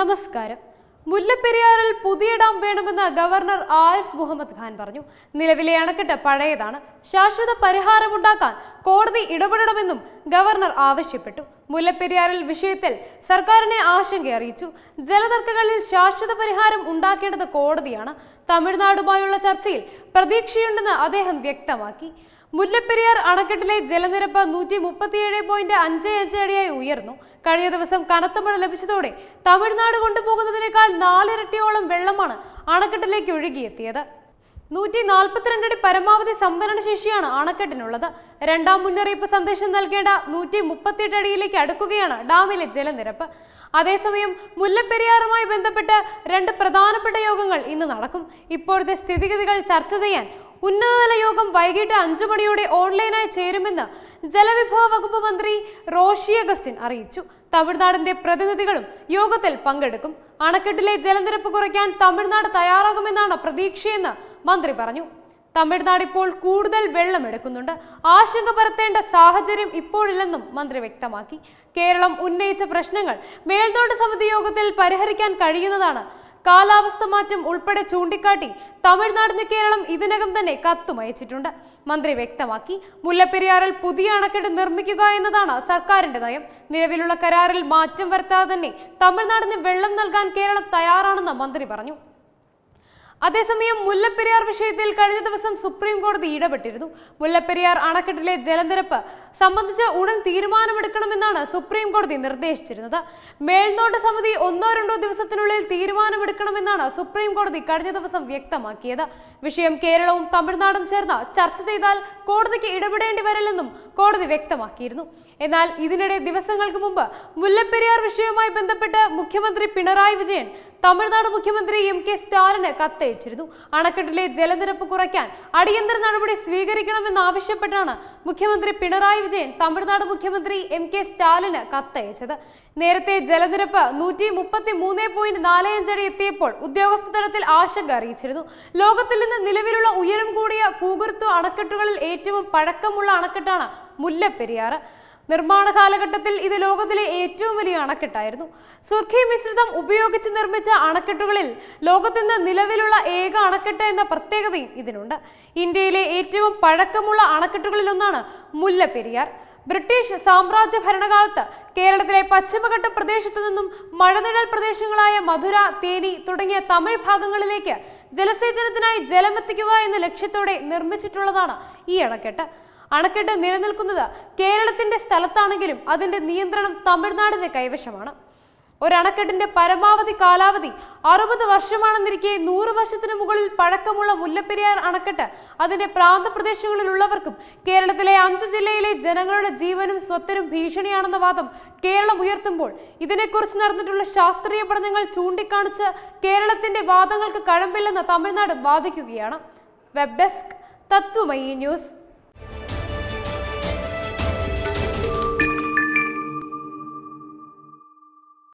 നമസ്കാരം മുല്ലപ്പെരിയാറിൽ പുതിയ ഡാം വേണമെന്ന് ഗവർണർ ആരിഫ് മുഹമ്മദ് ഖാൻ പറഞ്ഞു നിലവിലെ അണക്കെട്ട് പഴയതാണ് ശാശ്വത പരിഹാരമുണ്ടാക്കാൻ കോടതി ഇടപെടണമെന്നും ഗവർണർ ആവശ്യപ്പെട്ടു മുല്ലപ്പെരിയാറിൽ വിഷയത്തിൽ സർക്കാരിനെ ആശങ്ക അറിയിച്ചു ജലതർക്കങ്ങളിൽ ശാശ്വത പരിഹാരം ഉണ്ടാക്കേണ്ടത് കോടതിയാണ് തമിഴ്നാടുമായുള്ള ചർച്ചയിൽ പ്രതീക്ഷയുണ്ടെന്ന് അദ്ദേഹം വ്യക്തമാക്കി മുല്ലപ്പെരിയാർ അണക്കെട്ടിലെ ജലനിരപ്പ് നൂറ്റി മുപ്പത്തിയേഴ് പോയിന്റ് അഞ്ച് അഞ്ച് അടിയായി ഉയർന്നു കഴിഞ്ഞ ദിവസം കനത്ത മഴ ലഭിച്ചതോടെ തമിഴ്നാട് കൊണ്ടുപോകുന്നതിനേക്കാൾ നാലിരട്ടിയോളം വെള്ളമാണ് അണക്കെട്ടിലേക്ക് ഒഴുകിയെത്തിയത് നൂറ്റി നാൽപ്പത്തിരണ്ടടി പരമാവധി സംഭരണ ശേഷിയാണ് അണക്കെട്ടിനുള്ളത് രണ്ടാം മുന്നറിയിപ്പ് സന്ദേശം നൽകേണ്ട നൂറ്റി മുപ്പത്തിയെട്ട് അടിയിലേക്ക് അടുക്കുകയാണ് ഡാമിലെ ജലനിരപ്പ് അതേസമയം മുല്ലപ്പെരിയാറുമായി ബന്ധപ്പെട്ട് രണ്ട് പ്രധാനപ്പെട്ട യോഗങ്ങൾ ഇന്ന് നടക്കും ഇപ്പോഴത്തെ സ്ഥിതിഗതികൾ ചർച്ച ചെയ്യാൻ ഉന്നതതല യോഗം വൈകിട്ട് അഞ്ചു മണിയോടെ ഓൺലൈനായി ചേരുമെന്ന് ജലവിഭവ വകുപ്പ് മന്ത്രി റോഷി അഗസ്റ്റിൻ അറിയിച്ചു തമിഴ്നാടിന്റെ പ്രതിനിധികളും യോഗത്തിൽ പങ്കെടുക്കും അണക്കെട്ടിലെ ജലനിരപ്പ് കുറയ്ക്കാൻ തമിഴ്നാട് തയ്യാറാകുമെന്നാണ് പ്രതീക്ഷയെന്ന് മന്ത്രി പറഞ്ഞു തമിഴ്നാട് ഇപ്പോൾ കൂടുതൽ എടുക്കുന്നുണ്ട് ആശങ്ക പരത്തേണ്ട സാഹചര്യം ഇപ്പോഴില്ലെന്നും മന്ത്രി വ്യക്തമാക്കി കേരളം ഉന്നയിച്ച പ്രശ്നങ്ങൾ മേൽനോട്ട സമിതി യോഗത്തിൽ പരിഹരിക്കാൻ കഴിയുന്നതാണ് കാലാവസ്ഥ മാറ്റം ഉൾപ്പെടെ ചൂണ്ടിക്കാട്ടി തമിഴ്നാടിന് കേരളം ഇതിനകം തന്നെ കത്തുമയച്ചിട്ടുണ്ട് മന്ത്രി വ്യക്തമാക്കി മുല്ലപ്പെരിയാറിൽ പുതിയ അണക്കെട്ട് നിർമ്മിക്കുക എന്നതാണ് സർക്കാരിന്റെ നയം നിലവിലുള്ള കരാറിൽ മാറ്റം വരുത്താതെ തന്നെ തമിഴ്നാടിന് വെള്ളം നൽകാൻ കേരളം തയ്യാറാണെന്ന് മന്ത്രി പറഞ്ഞു അതേസമയം മുല്ലപ്പെരിയാർ വിഷയത്തിൽ കഴിഞ്ഞ ദിവസം സുപ്രീം കോടതി ഇടപെട്ടിരുന്നു മുല്ലപ്പെരിയാർ അണക്കെട്ടിലെ ജലനിരപ്പ് സംബന്ധിച്ച് ഉടൻ തീരുമാനമെടുക്കണമെന്നാണ് സുപ്രീം കോടതി നിർദ്ദേശിച്ചിരുന്നത് മേൽനോട്ട സമിതി ഒന്നോ രണ്ടോ ദിവസത്തിനുള്ളിൽ തീരുമാനമെടുക്കണമെന്നാണ് സുപ്രീം കോടതി കഴിഞ്ഞ ദിവസം വ്യക്തമാക്കിയത് വിഷയം കേരളവും തമിഴ്നാടും ചേർന്ന് ചർച്ച ചെയ്താൽ കോടതിക്ക് ഇടപെടേണ്ടി വരില്ലെന്നും കോടതി വ്യക്തമാക്കിയിരുന്നു എന്നാൽ ഇതിനിടെ ദിവസങ്ങൾക്ക് മുമ്പ് മുല്ലപ്പെരിയാർ വിഷയവുമായി ബന്ധപ്പെട്ട് മുഖ്യമന്ത്രി പിണറായി വിജയൻ തമിഴ്നാട് മുഖ്യമന്ത്രി എം കെ സ്റ്റാലിന് കത്ത് അറിയിച്ചിരുന്നു അണക്കെട്ടിലെ ജലനിരപ്പ് കുറയ്ക്കാൻ അടിയന്തര നടപടി സ്വീകരിക്കണമെന്ന് ആവശ്യപ്പെട്ടാണ് മുഖ്യമന്ത്രി പിണറായി വിജയൻ തമിഴ്നാട് മുഖ്യമന്ത്രി എം കെ സ്റ്റാലിന് കത്തയച്ചത് നേരത്തെ ജലനിരപ്പ് നൂറ്റി മുപ്പത്തി മൂന്ന് പോയിന്റ് നാല് അഞ്ചടി എത്തിയപ്പോൾ ഉദ്യോഗസ്ഥ തലത്തിൽ ആശങ്ക അറിയിച്ചിരുന്നു ലോകത്തിൽ നിന്ന് നിലവിലുള്ള ഉയരം കൂടിയ ഭൂഗർഭ അണക്കെട്ടുകളിൽ ഏറ്റവും പഴക്കമുള്ള അണക്കെട്ടാണ് മുല്ലപ്പെരിയാറ് നിർമ്മാണ കാലഘട്ടത്തിൽ ഇത് ലോകത്തിലെ ഏറ്റവും വലിയ അണക്കെട്ടായിരുന്നു സുർഖി മിശ്രിതം ഉപയോഗിച്ച് നിർമ്മിച്ച അണക്കെട്ടുകളിൽ ലോകത്തിന് നിലവിലുള്ള ഏക അണക്കെട്ട് എന്ന പ്രത്യേകതയും ഇതിനുണ്ട് ഇന്ത്യയിലെ ഏറ്റവും പഴക്കമുള്ള അണക്കെട്ടുകളിലൊന്നാണ് മുല്ലപ്പെരിയാർ ബ്രിട്ടീഷ് സാമ്രാജ്യ ഭരണകാലത്ത് കേരളത്തിലെ പശ്ചിമഘട്ട പ്രദേശത്തു നിന്നും മഴനിഴൽ പ്രദേശങ്ങളായ മധുര തേനി തുടങ്ങിയ തമിഴ് ഭാഗങ്ങളിലേക്ക് ജലസേചനത്തിനായി ജലമെത്തിക്കുക എന്ന ലക്ഷ്യത്തോടെ നിർമ്മിച്ചിട്ടുള്ളതാണ് ഈ അണക്കെട്ട് അണക്കെട്ട് നിലനിൽക്കുന്നത് കേരളത്തിന്റെ സ്ഥലത്താണെങ്കിലും അതിന്റെ നിയന്ത്രണം തമിഴ്നാടിന്റെ കൈവശമാണ് ഒരണക്കെട്ടിന്റെ പരമാവധി കാലാവധി അറുപത് വർഷമാണെന്നിരിക്കെ നൂറ് വർഷത്തിനു മുകളിൽ പഴക്കമുള്ള മുല്ലപ്പെരിയാർ അണക്കെട്ട് അതിന്റെ പ്രാന്തപ്രദേശങ്ങളിലുള്ളവർക്കും കേരളത്തിലെ അഞ്ച് ജില്ലയിലെ ജനങ്ങളുടെ ജീവനും സ്വത്തിനും ഭീഷണിയാണെന്ന വാദം കേരളം ഉയർത്തുമ്പോൾ ഇതിനെക്കുറിച്ച് നടന്നിട്ടുള്ള ശാസ്ത്രീയ പഠനങ്ങൾ ചൂണ്ടിക്കാണിച്ച് കേരളത്തിന്റെ വാദങ്ങൾക്ക് കഴമ്പില്ലെന്ന് തമിഴ്നാട് വാദിക്കുകയാണ് വെബ് ഡെസ്ക് തത്വമയി ന്യൂസ്